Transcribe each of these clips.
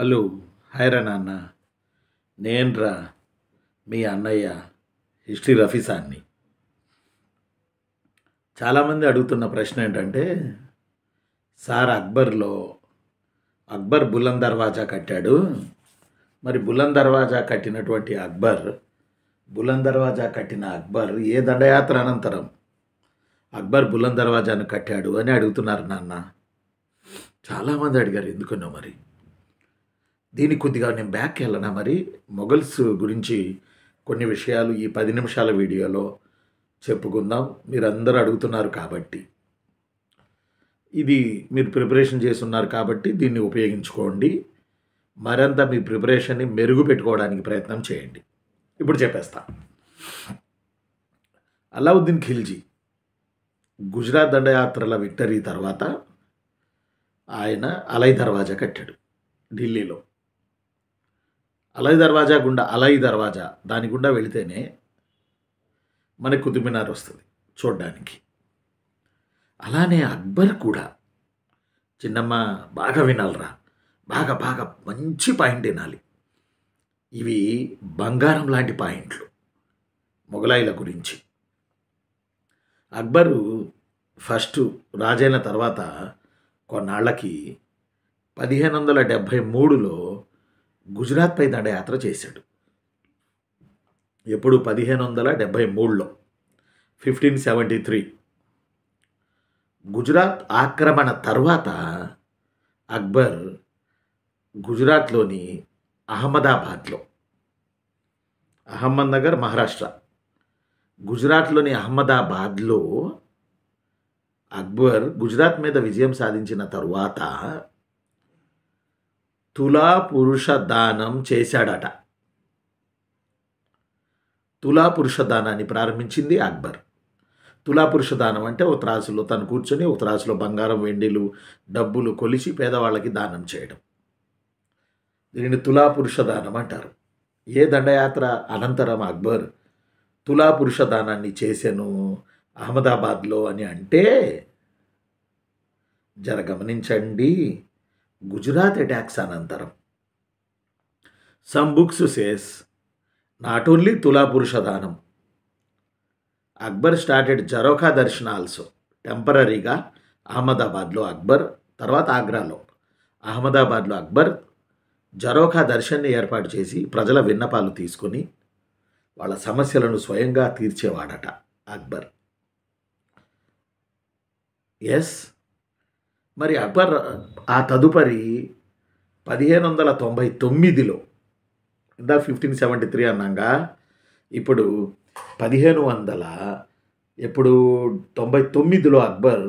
hello hi రా నాన్న నేనురా మీ అన్నయ్య హిస్టరీ రఫీసాన్ని చాలామంది అడుగుతున్న ప్రశ్న ఏంటంటే సార్ అక్బర్లో అక్బర్ బులం దర్వాజా కట్టాడు మరి బులం దర్వాజా కట్టినటువంటి అక్బర్ బులం దర్వాజా కట్టిన అక్బర్ ఏ దండయాత్ర అనంతరం అక్బర్ బులం దర్వాజాను కట్టాడు అని అడుగుతున్నారు నాన్న చాలామంది అడిగారు ఎందుకున్నావు మరి దీనికి కొద్దిగా నేను బ్యాక్ వెళ్ళనా మరి మొఘల్స్ గురించి కొన్ని విషయాలు ఈ పది నిమిషాల వీడియోలో చెప్పుకుందాం మీరందరూ అడుగుతున్నారు కాబట్టి ఇది మీరు ప్రిపరేషన్ చేస్తున్నారు కాబట్టి దీన్ని ఉపయోగించుకోండి మరింత మీ ప్రిపరేషన్ని మెరుగు పెట్టుకోవడానికి ప్రయత్నం చేయండి ఇప్పుడు చెప్పేస్తా అలావుద్దీన్ ఖిల్జీ గుజరాత్ దండయాత్రల విక్టరీ తర్వాత ఆయన అలై దర్వాజా కట్టాడు ఢిల్లీలో అలై దర్వాజా గుండా అలయ్ దర్వాజా దాని గుండా వెళితేనే మనకు కుతుబ్మినార్ వస్తుంది చూడ్డానికి అలానే అక్బర్ కూడా చిన్నమ్మ బాగా వినాలరా బాగా బాగా మంచి పాయింట్ వినాలి ఇవి బంగారం లాంటి పాయింట్లు మొఘలాయిల గురించి అక్బరు ఫస్ట్ రాజైన తర్వాత కొన్నాళ్ళకి పదిహేను వందల డెబ్భై మూడులో గుజరాత్పై దండయాత్ర చేశాడు ఎప్పుడు పదిహేను వందల డెబ్భై మూడులో ఫిఫ్టీన్ సెవెంటీ త్రీ గుజరాత్ ఆక్రమణ తర్వాత అక్బర్ గుజరాత్లోని అహ్మదాబాద్లో అహ్మద్నగర్ మహారాష్ట్ర గుజరాత్లోని అహ్మదాబాద్లో అక్బర్ గుజరాత్ మీద విజయం సాధించిన తరువాత తులాపురుష దానం చేశాడట తులాపురుష దానాన్ని ప్రారంభించింది అక్బర్ తులాపురుష దానం అంటే ఒక త్రాసులో తను కూర్చొని ఒక త్రాసులో బంగారం వెండిలు డబ్బులు కొలిచి పేదవాళ్ళకి దానం చేయడం దీనిని తులాపురుష దానం అంటారు ఏ దండయాత్ర అనంతరం అక్బర్ తులాపురుష దానాన్ని చేశాను అహ్మదాబాద్లో అని అంటే జర గమనించండి గుజరాత్ అటాక్స్ అనంతరం some books says not only తులా పురుష దానం అక్బర్ స్టార్టెడ్ జరోఖా దర్శన ఆల్సో టెంపరీగా అహ్మదాబాద్లో అక్బర్ తర్వాత ఆగ్రాలో అహ్మదాబాద్లో అక్బర్ జరోఖా దర్శన్ని ఏర్పాటు చేసి ప్రజల విన్నపాలు తీసుకుని వాళ్ళ సమస్యలను స్వయంగా తీర్చేవాడట అక్బర్ ఎస్ మరి అక్బర్ ఆ తదుపరి పదిహేను వందల తొంభై తొమ్మిదిలో ఇందా ఫిఫ్టీన్ సెవెంటీ త్రీ అన్నాగా ఇప్పుడు పదిహేను వందల ఇప్పుడు తొంభై తొమ్మిదిలో అక్బర్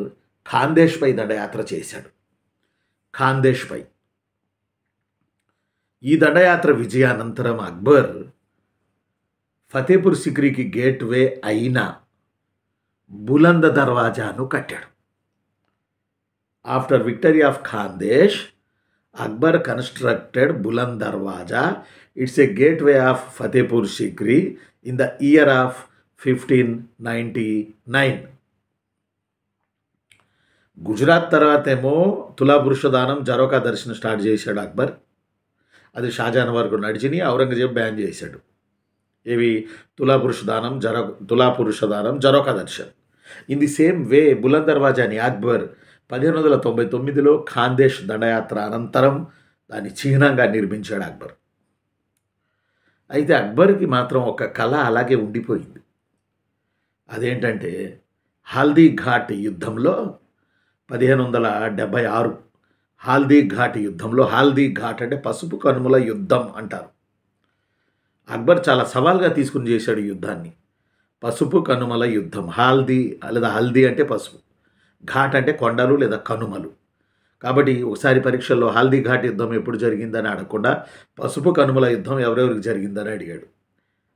పై దండయాత్ర చేశాడు పై ఈ దండయాత్ర విజయానంతరం అక్బర్ ఫతేపూర్ సిక్రీకి గేట్వే అయిన బులంద దర్వాజాను కట్టాడు after victory of Khandesh Akbar constructed Buland Darwaza it's a way of Fatehpur Sikri in the year of fifteen ninety nine Gujarat తర్వాత ఏమో పురుషదానం జరోకా దర్శనం స్టార్ట్ చేశాడు అక్బర్ అది షాజాన్ వరకు నడిచిని ఔరంగజేబ్ బ్యాన్ చేశాడు ఇవి తులాపురుషదానం జరో తులాపురుషదానం Jharokha Darshan in the same way Buland దర్వాజాని అక్బర్ పదిహేను వందల తొంభై తొమ్మిదిలో ఖాందేశ్ దండయాత్ర అనంతరం దాన్ని చిహ్నంగా నిర్మించాడు అక్బర్ అయితే అక్బర్కి మాత్రం ఒక కళ అలాగే ఉండిపోయింది అదేంటంటే హాల్దీ ఘాట్ యుద్ధంలో పదిహేను వందల డెబ్భై ఆరు హాల్దీ ఘాట్ యుద్ధంలో హాల్దీ ఘాట్ అంటే పసుపు కనుమల యుద్ధం అంటారు అక్బర్ చాలా సవాల్గా తీసుకుని చేశాడు యుద్ధాన్ని పసుపు కనుమల యుద్ధం హాల్దీ లేదా హల్దీ అంటే పసుపు ఘాట్ అంటే కొండలు లేదా కనుమలు కాబట్టి ఒకసారి పరీక్షల్లో హల్దీ ఘాట్ యుద్ధం ఎప్పుడు జరిగిందని అడగకుండా పసుపు కనుమల యుద్ధం ఎవరెవరికి జరిగిందని అడిగాడు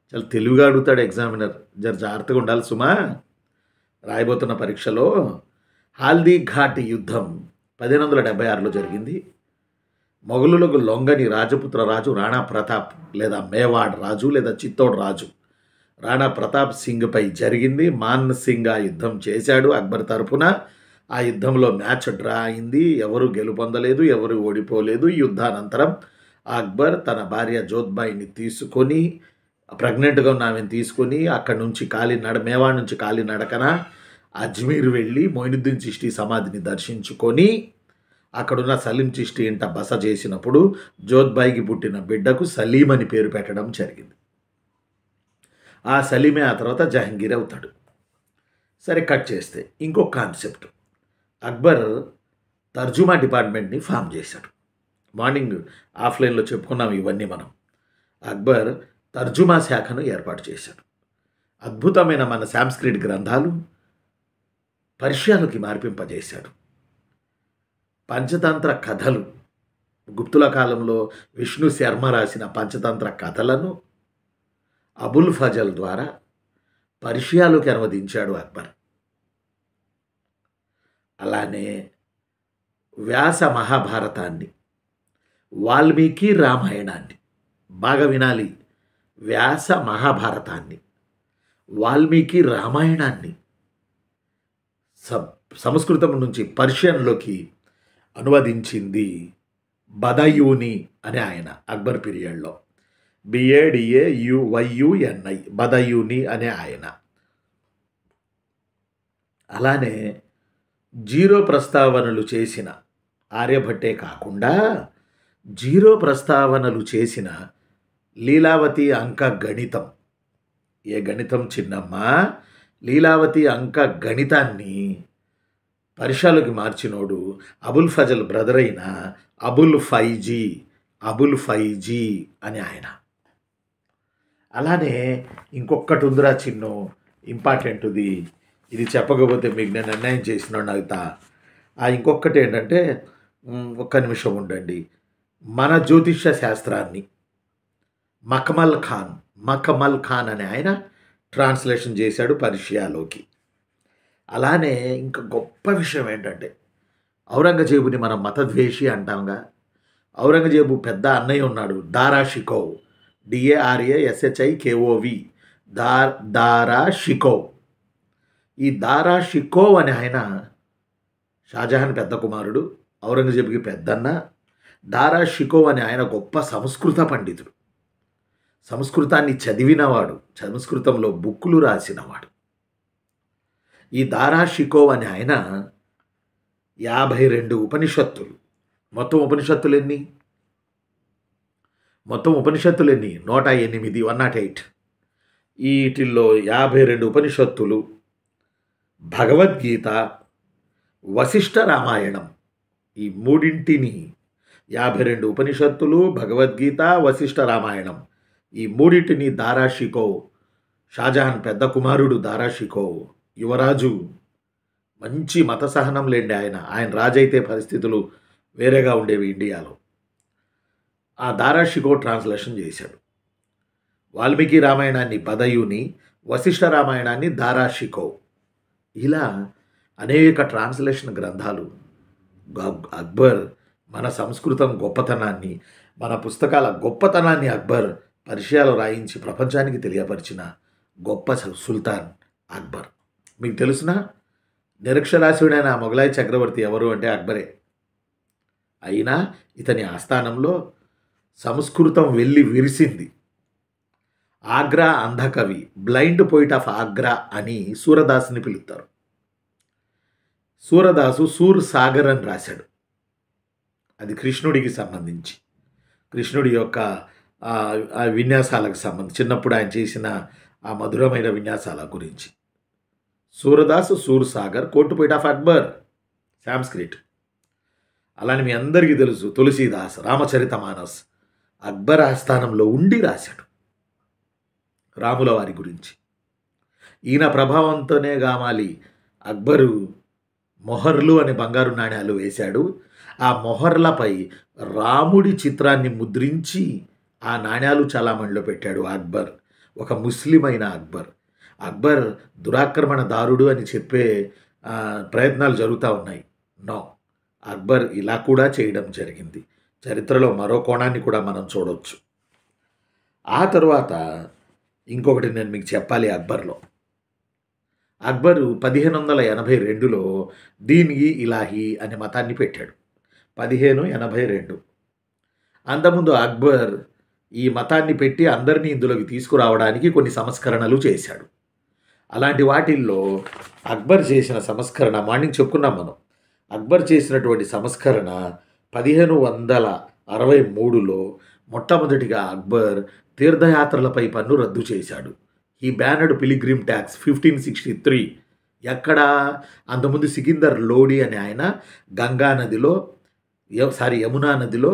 చాలా తెలివిగా అడుగుతాడు ఎగ్జామినర్ జర జాగ్రత్తగా ఉండాలి సుమా రాయబోతున్న పరీక్షలో హాల్దీ ఘాట్ యుద్ధం పదిహేను వందల డెబ్బై ఆరులో జరిగింది మొఘలులకు లొంగని రాజపుత్ర రాజు రాణా ప్రతాప్ లేదా మేవాడ్ రాజు లేదా చిత్తోడ్ రాజు రాణా ప్రతాప్ సింగ్పై జరిగింది మాన్ సింగ్ ఆ యుద్ధం చేశాడు అక్బర్ తరఫున ఆ యుద్ధంలో మ్యాచ్ డ్రా అయింది ఎవరు గెలుపొందలేదు ఎవరు ఓడిపోలేదు యుద్ధానంతరం అక్బర్ తన భార్య జోత్బాయిని తీసుకొని ప్రెగ్నెంట్గా ఉన్న ఆమెను తీసుకొని అక్కడి నుంచి కాలి నడ మేవా నుంచి కాలి నడకన అజ్మీర్ వెళ్ళి మొయినుద్దీన్ చిష్టి సమాధిని దర్శించుకొని అక్కడున్న సలీం చిష్టి ఇంట బస చేసినప్పుడు జోత్బాయికి పుట్టిన బిడ్డకు సలీం అని పేరు పెట్టడం జరిగింది ఆ సలీమే ఆ తర్వాత జహంగీర్ అవుతాడు సరే కట్ చేస్తే ఇంకో కాన్సెప్ట్ అక్బర్ తర్జుమా డిపార్ట్మెంట్ని ఫామ్ చేశాడు మార్నింగ్ ఆఫ్లైన్లో చెప్పుకున్నాం ఇవన్నీ మనం అక్బర్ తర్జుమా శాఖను ఏర్పాటు చేశాడు అద్భుతమైన మన సాంస్క్రిట్ గ్రంథాలు పర్షియాలకి మార్పింపజేశాడు పంచతంత్ర కథలు గుప్తుల కాలంలో విష్ణు శర్మ రాసిన పంచతంత్ర కథలను అబుల్ ఫజల్ ద్వారా పర్షియాలోకి అనువదించాడు అక్బర్ అలానే వ్యాస మహాభారతాన్ని వాల్మీకి రామాయణాన్ని బాగా వినాలి వ్యాస మహాభారతాన్ని వాల్మీకి రామాయణాన్ని సంస్కృతం నుంచి పర్షియన్లోకి అనువదించింది బదయూని అనే ఆయన అక్బర్ పీరియడ్లో బిఏడిఏ యు వైయుఎన్ఐ బదయూని అనే ఆయన అలానే జీరో ప్రస్తావనలు చేసిన ఆర్యభట్టే కాకుండా జీరో ప్రస్తావనలు చేసిన లీలావతి అంక గణితం ఏ గణితం చిన్నమ్మ లీలావతి అంక గణితాన్ని పరిషాలకి మార్చినోడు అబుల్ ఫజల్ బ్రదర్ అయిన అబుల్ ఫైజీ అబుల్ ఫైజీ అని ఆయన అలానే ఇంకొకటి ఉందిరా చిన్ను ఇంపార్టెంట్ది ఇది చెప్పకపోతే మీకు నేను అన్యాయం చేసిన నాకు ఆ ఇంకొకటి ఏంటంటే ఒక్క నిమిషం ఉండండి మన జ్యోతిష శాస్త్రాన్ని మఖమల్ ఖాన్ మఖమల్ ఖాన్ అనే ఆయన ట్రాన్స్లేషన్ చేశాడు పర్షియాలోకి అలానే ఇంకా గొప్ప విషయం ఏంటంటే ఔరంగజేబుని మనం మతద్వేషి అంటాంగా ఔరంగజేబు పెద్ద అన్నయ్య ఉన్నాడు దారా షికోవ్ డిఏఆర్ఏ ఎస్హెచ్ఐ కేఓవి దార్ దారా షికోవ్ ఈ దారా షికో అని ఆయన షాజహాన్ పెద్ద కుమారుడు ఔరంగజేబుకి పెద్దన్న దారా షికో అని ఆయన గొప్ప సంస్కృత పండితుడు సంస్కృతాన్ని చదివినవాడు సంస్కృతంలో బుక్కులు రాసినవాడు ఈ దారా షికో అని ఆయన యాభై రెండు ఉపనిషత్తులు మొత్తం ఉపనిషత్తులు ఎన్ని మొత్తం ఉపనిషత్తులు ఎన్ని నూట ఎనిమిది వన్ నాట్ ఎయిట్ వీటిల్లో యాభై రెండు ఉపనిషత్తులు భగవద్గీత వశిష్ఠ రామాయణం ఈ మూడింటిని యాభై రెండు ఉపనిషత్తులు భగవద్గీత వశిష్ఠ రామాయణం ఈ మూడింటిని దారాషికో షాజహాన్ పెద్ద కుమారుడు దారాషికో యువరాజు మంచి మత సహనం లేండి ఆయన ఆయన రాజైతే పరిస్థితులు వేరేగా ఉండేవి ఇండియాలో ఆ దారాషికో ట్రాన్స్లేషన్ చేశాడు వాల్మీకి రామాయణాన్ని బదయుని వశిష్ఠ రామాయణాన్ని దారాషికో ఇలా అనేక ట్రాన్స్లేషన్ గ్రంథాలు అక్బర్ మన సంస్కృతం గొప్పతనాన్ని మన పుస్తకాల గొప్పతనాన్ని అక్బర్ పరిచయాలు రాయించి ప్రపంచానికి తెలియపరిచిన గొప్ప సుల్తాన్ అక్బర్ మీకు తెలుసిన నిరక్షరాశుడైన మొఘలాయ్ చక్రవర్తి ఎవరు అంటే అక్బరే అయినా ఇతని ఆస్థానంలో సంస్కృతం వెళ్ళి విరిసింది ఆగ్రా అంధకవి బ్లైండ్ పోయిట్ ఆఫ్ ఆగ్రా అని సూరదాస్ని పిలుస్తారు సూరదాసు సూర్ సాగర్ అని రాశాడు అది కృష్ణుడికి సంబంధించి కృష్ణుడి యొక్క ఆ విన్యాసాలకు సంబంధించి చిన్నప్పుడు ఆయన చేసిన ఆ మధురమైన విన్యాసాల గురించి Surdas Sur Sagar court poet of Akbar Sanskrit అలానే మీ అందరికీ తెలుసు తులసీదాస్ రామచరిత మానస్ అక్బర్ ఆస్థానంలో ఉండి రాశాడు రాముల వారి గురించి ఈయన ప్రభావంతోనే గామాలి అక్బరు మొహర్లు అనే బంగారు నాణ్యాలు వేశాడు ఆ మొహర్లపై రాముడి చిత్రాన్ని ముద్రించి ఆ నాణ్యాలు చలామణిలో పెట్టాడు అక్బర్ ఒక ముస్లిమైన అక్బర్ అక్బర్ దురాక్రమణ దారుడు అని చెప్పే ప్రయత్నాలు జరుగుతూ ఉన్నాయి నో అక్బర్ ఇలా కూడా చేయడం జరిగింది చరిత్రలో మరో కోణాన్ని కూడా మనం చూడవచ్చు ఆ తర్వాత ఇంకొకటి నేను మీకు చెప్పాలి అక్బర్లో అక్బరు పదిహేను వందల ఎనభై రెండులో దీని ఇలాహి అనే మతాన్ని పెట్టాడు పదిహేను ఎనభై రెండు అంతకుముందు అక్బర్ ఈ మతాన్ని పెట్టి అందరినీ ఇందులోకి తీసుకురావడానికి కొన్ని సంస్కరణలు చేశాడు అలాంటి వాటిల్లో అక్బర్ చేసిన సంస్కరణ మార్నింగ్ చెప్పుకున్నాం మనం అక్బర్ చేసినటువంటి సంస్కరణ పదిహేను వందల అరవై మూడులో మొట్టమొదటిగా అక్బర్ తీర్థయాత్రలపై పన్ను రద్దు చేశాడు ఈ banned pilgrim tax fifteen sixty three ఎక్కడ అంతకుముందు సికిందర్ లోడి అనే ఆయన గంగా నదిలో సారీ యమునా నదిలో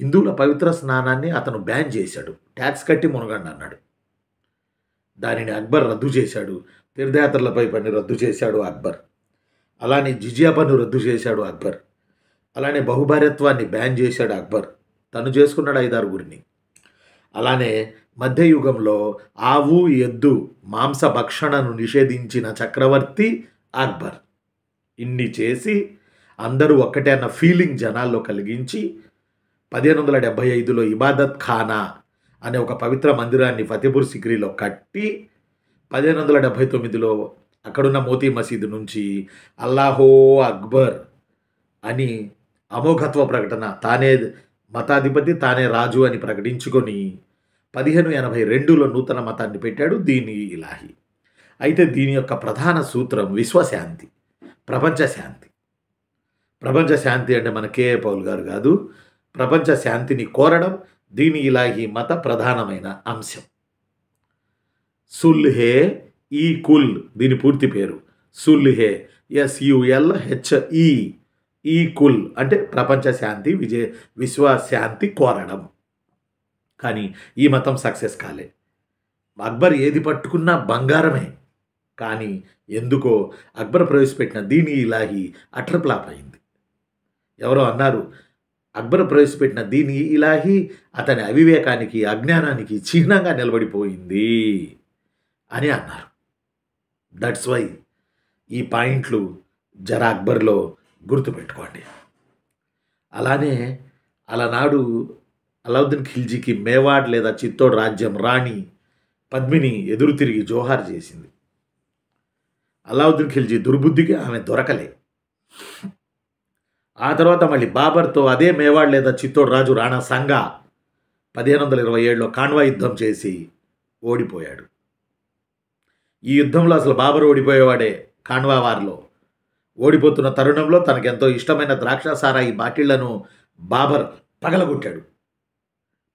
హిందువుల పవిత్ర స్నానాన్ని అతను బ్యాన్ చేశాడు ట్యాక్స్ కట్టి మునగండి అన్నాడు దానిని అక్బర్ రద్దు చేశాడు తీర్థయాత్రలపై పని రద్దు చేశాడు అక్బర్ అలానే జిజియా పన్ను రద్దు చేశాడు అక్బర్ అలానే బహుభార్యత్వాన్ని బ్యాన్ చేశాడు అక్బర్ తను చేసుకున్నాడు గురిని అలానే మధ్యయుగంలో ఆవు ఎద్దు మాంస భక్షణను నిషేధించిన చక్రవర్తి అక్బర్ ఇన్ని చేసి అందరూ ఒక్కటే అన్న ఫీలింగ్ జనాల్లో కలిగించి పదిహేను వందల డెబ్భై ఐదులో ఇబాదత్ ఖానా అనే ఒక పవిత్ర మందిరాన్ని ఫతేపూర్ సిక్రీలో కట్టి పదిహేను వందల డెబ్భై తొమ్మిదిలో అక్కడున్న మోతీ మసీదు నుంచి అల్లాహో అక్బర్ అని అమోఘత్వ ప్రకటన తానే మతాధిపతి తానే రాజు అని ప్రకటించుకొని పదిహేను ఎనభై రెండులో నూతన మతాన్ని పెట్టాడు దీని ఇలాహి అయితే దీని యొక్క ప్రధాన సూత్రం విశ్వశాంతి ప్రపంచ శాంతి ప్రపంచ శాంతి అంటే మన కే పౌల్ గారు కాదు ప్రపంచ శాంతిని కోరడం దీని ఇలాహి మత ప్రధానమైన అంశం సుల్హే ఈ కుల్ దీని పూర్తి పేరు సుల్హే ఎస్యుఎల్ హెచ్ఈ ఈ కుల్ అంటే ప్రపంచ శాంతి విజయ విశ్వ శాంతి కోరడం కానీ ఈ మతం సక్సెస్ కాలే అక్బర్ ఏది పట్టుకున్నా బంగారమే కానీ ఎందుకో అక్బర్ ప్రవేశపెట్టిన దీని ఇలాహి అట్రప్లాప్ అయింది ఎవరో అన్నారు అక్బర్ ప్రవేశపెట్టిన దీని ఇలాహి అతని అవివేకానికి అజ్ఞానానికి చిహ్నంగా నిలబడిపోయింది అని అన్నారు దట్స్ వై ఈ పాయింట్లు జరా అక్బర్లో గుర్తుపెట్టుకోండి అలానే అలనాడు అలావుద్దీన్ ఖిల్జీకి మేవాడ్ లేదా చిత్తోడ్ రాజ్యం రాణి పద్మిని ఎదురు తిరిగి జోహార్ చేసింది అలావుద్దీన్ ఖిల్జీ దుర్బుద్ధికి ఆమె దొరకలే ఆ తర్వాత మళ్ళీ బాబర్తో అదే మేవాడ్ లేదా చిత్తోడ్ రాజు రాణా సంగా పదిహేను వందల ఇరవై ఏడులో కాన్వా యుద్ధం చేసి ఓడిపోయాడు ఈ యుద్ధంలో అసలు బాబర్ ఓడిపోయేవాడే కాన్వా వారిలో ఓడిపోతున్న తరుణంలో తనకెంతో ఇష్టమైన ద్రాక్ష సారాయి బాటిళ్లను బాబర్ పగలగొట్టాడు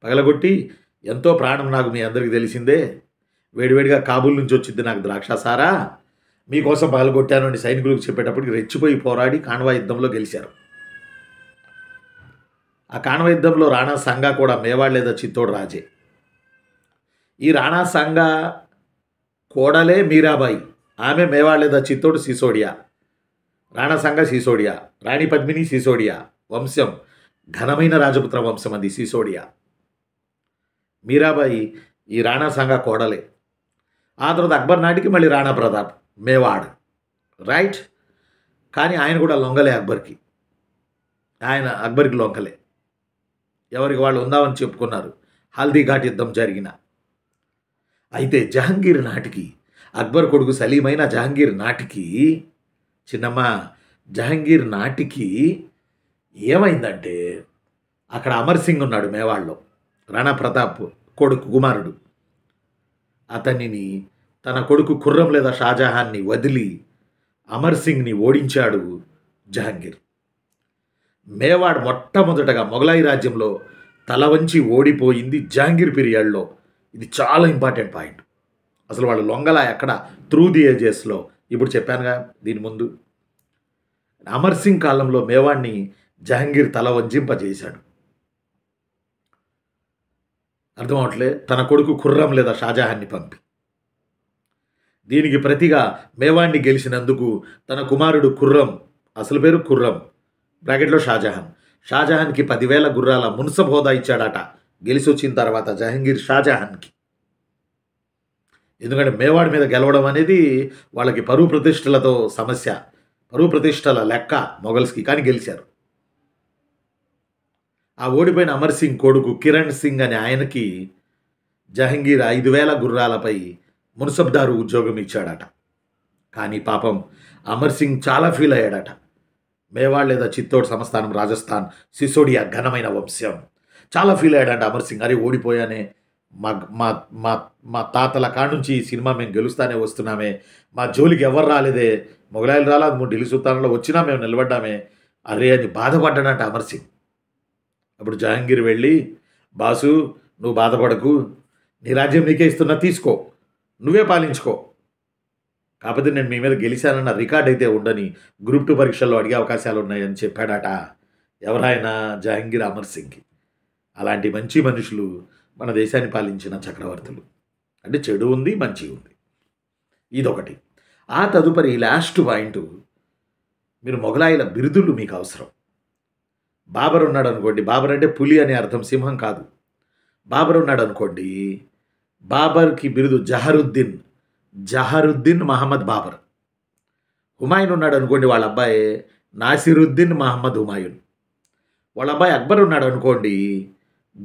పగలగొట్టి ఎంతో ప్రాణం నాకు మీ అందరికీ తెలిసిందే వేడివేడిగా కాబూల్ నుంచి వచ్చింది నాకు ద్రాక్షసారా మీకోసం పగలగొట్టాను అని సైనికులకు చెప్పేటప్పటికి రెచ్చిపోయి పోరాడి కాణవా యుద్ధంలో గెలిచారు ఆ కాన్వ యుద్ధంలో రాణా సంగా కూడా మేవాడలేదా చిత్తోడు రాజే ఈ రాణా సంగా కోడలే మీరాబాయి ఆమె మేవాడలేదా చిత్తోడు సిసోడియా రాణా సంగ సిసోడియా రాణి పద్మిని సిసోడియా వంశం ఘనమైన రాజపుత్ర వంశం అది సిసోడియా మీరాబాయి ఈ రాణా సంఘ కోడలే ఆ తర్వాత అక్బర్ నాటికి మళ్ళీ రాణా ప్రతాప్ మేవాడ్ రైట్ కానీ ఆయన కూడా లొంగలే అక్బర్కి ఆయన అక్బర్కి లొంగలే ఎవరికి వాళ్ళు ఉందామని చెప్పుకున్నారు హల్దీఘాట్ యుద్ధం జరిగిన అయితే జహంగీర్ నాటికి అక్బర్ కొడుకు సలీమైన జహాంగీర్ నాటికి చిన్నమ్మ జహంగీర్ నాటికి ఏమైందంటే అక్కడ అమర్ సింగ్ ఉన్నాడు మేవాళ్ళలో ప్రతాప్ కొడుకు కుమారుడు అతనిని తన కొడుకు కుర్రం లేదా షాజహాన్ని వదిలి అమర్ సింగ్ని ఓడించాడు జహంగీర్ మేవాడ్ మొట్టమొదటగా మొఘలాయి రాజ్యంలో తల వంచి ఓడిపోయింది జహాంగీర్ పీరియడ్లో ఇది చాలా ఇంపార్టెంట్ పాయింట్ అసలు వాళ్ళు లొంగల ఎక్కడ త్రూ ది ఏజెస్లో ఇప్పుడు చెప్పానుగా దీని ముందు అమర్ సింగ్ కాలంలో మేవాడిని జహంగీర్ తల వంచింపజేశాడు అర్థం అవట్లే తన కొడుకు కుర్రం లేదా షాజహాన్ని పంపి దీనికి ప్రతిగా మేవాణ్ణి గెలిచినందుకు తన కుమారుడు కుర్రం అసలు పేరు కుర్రం బ్రాకెట్లో షాజహాన్ షాజహాన్కి పదివేల గుర్రాల మున్సబ్ హోదా ఇచ్చాడట గెలిచి వచ్చిన తర్వాత జహంగీర్ షాజహాన్కి ఎందుకంటే మేవాడి మీద గెలవడం అనేది వాళ్ళకి పరువు ప్రతిష్టలతో సమస్య పరువు ప్రతిష్టల లెక్క మొఘల్స్కి కానీ గెలిచారు ఆ ఓడిపోయిన అమర్ సింగ్ కొడుకు కిరణ్ సింగ్ అనే ఆయనకి జహంగీర్ ఐదు వేల గుర్రాలపై మున్సబ్దారు ఉద్యోగం ఇచ్చాడట కానీ పాపం అమర్ సింగ్ చాలా ఫీల్ అయ్యాడట మేవాడ్ లేదా చిత్తోడ్ సంస్థానం రాజస్థాన్ సిసోడియా ఘనమైన వంశం చాలా ఫీల్ అయ్యాడంట అమర్ సింగ్ అరే ఓడిపోయానే మా మా మా మా తాతల కానుంచి ఈ సినిమా మేము గెలుస్తానే వస్తున్నామే మా జోలికి ఎవరు రాలేదే మొగలాయిలు రాలేదు ఢిల్లీ సుల్తానంలో వచ్చినా మేము నిలబడ్డామే అరే అని బాధపడ్డాడంట అమర్ సింగ్ అప్పుడు జహాంగీర్ వెళ్ళి బాసు నువ్వు బాధపడకు నీ రాజ్యం నీకే ఇస్తున్నా తీసుకో నువ్వే పాలించుకో కాకపోతే నేను మీ మీద గెలిచానన్న రికార్డ్ అయితే ఉండని గ్రూప్ టూ పరీక్షల్లో అడిగే అవకాశాలు ఉన్నాయని చెప్పాడట ఎవరైనా జహంగీర్ అమర్ సింగ్ అలాంటి మంచి మనుషులు మన దేశాన్ని పాలించిన చక్రవర్తులు అంటే చెడు ఉంది మంచి ఉంది ఇదొకటి ఆ తదుపరి లాస్ట్ పాయింట్ మీరు మొఘలాయిల బిరుదులు మీకు అవసరం బాబర్ ఉన్నాడు అనుకోండి బాబర్ అంటే పులి అనే అర్థం సింహం కాదు బాబర్ ఉన్నాడు అనుకోండి బాబర్కి బిరుదు జహరుద్దీన్ జహరుద్దీన్ మహమ్మద్ బాబర్ హుమాయూన్ ఉన్నాడు అనుకోండి వాళ్ళ అబ్బాయి నాసిరుద్దీన్ మహమ్మద్ హుమాయూన్ వాళ్ళ అబ్బాయి అక్బర్ ఉన్నాడు అనుకోండి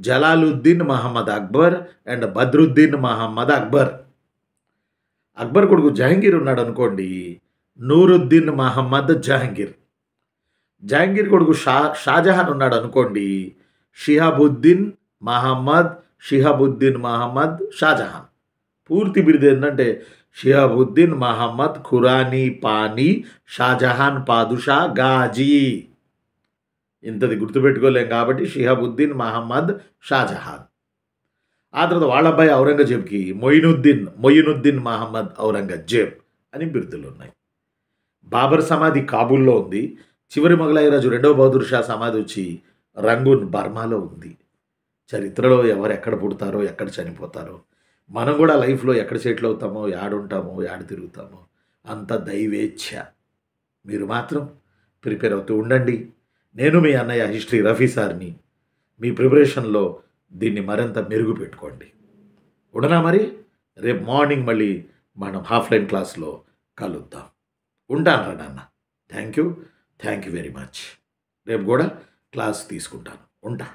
జలాలుద్దీన్ మహమ్మద్ అక్బర్ అండ్ బద్రుద్దీన్ మహమ్మద్ అక్బర్ అక్బర్ కొడుకు జహంగీర్ ఉన్నాడు అనుకోండి నూరుద్దీన్ మహమ్మద్ జహంగీర్ జహాంగీర్ కొడుకు షా షాజహాన్ ఉన్నాడు అనుకోండి షిహాబుద్దీన్ మహమ్మద్ షిహాబుద్దీన్ మహమ్మద్ షాజహాన్ పూర్తి బిరుదు ఏంటంటే షిహాబుద్దీన్ మహమ్మద్ ఖురానీ పానీ షాజహాన్ పాదుషా గాజీ ఇంతది గుర్తుపెట్టుకోలేం కాబట్టి షిహాబుద్దీన్ మహమ్మద్ షాజహాన్ ఆ తర్వాత వాళ్ళ అబ్బాయి ఔరంగజేబ్కి మొయినుద్దీన్ మొయినుద్దీన్ మహమ్మద్ ఔరంగజేబ్ అని బిరుదులు ఉన్నాయి బాబర్ సమాధి కాబూల్లో ఉంది చివరి మొగలాయరాజు రెండవ బహదూర్ షా సమాధి వచ్చి రంగూన్ బర్మాలో ఉంది చరిత్రలో ఎవరు ఎక్కడ పుడతారో ఎక్కడ చనిపోతారో మనం కూడా లైఫ్లో ఎక్కడ సెటిల్ అవుతామో ఏడుంటామో యాడ తిరుగుతామో అంత దైవేచ్ఛ మీరు మాత్రం ప్రిపేర్ అవుతూ ఉండండి నేను మీ అన్నయ్య హిస్టరీ రఫీ సార్ని మీ ప్రిపరేషన్లో దీన్ని మరింత మెరుగు పెట్టుకోండి ఉండనా మరి రేపు మార్నింగ్ మళ్ళీ మనం హాఫ్లైన్ క్లాస్లో కలుద్దాం ఉంటాను రా నాన్న thank you thank you very much రేపు కూడా క్లాస్ తీసుకుంటాను ఉంటా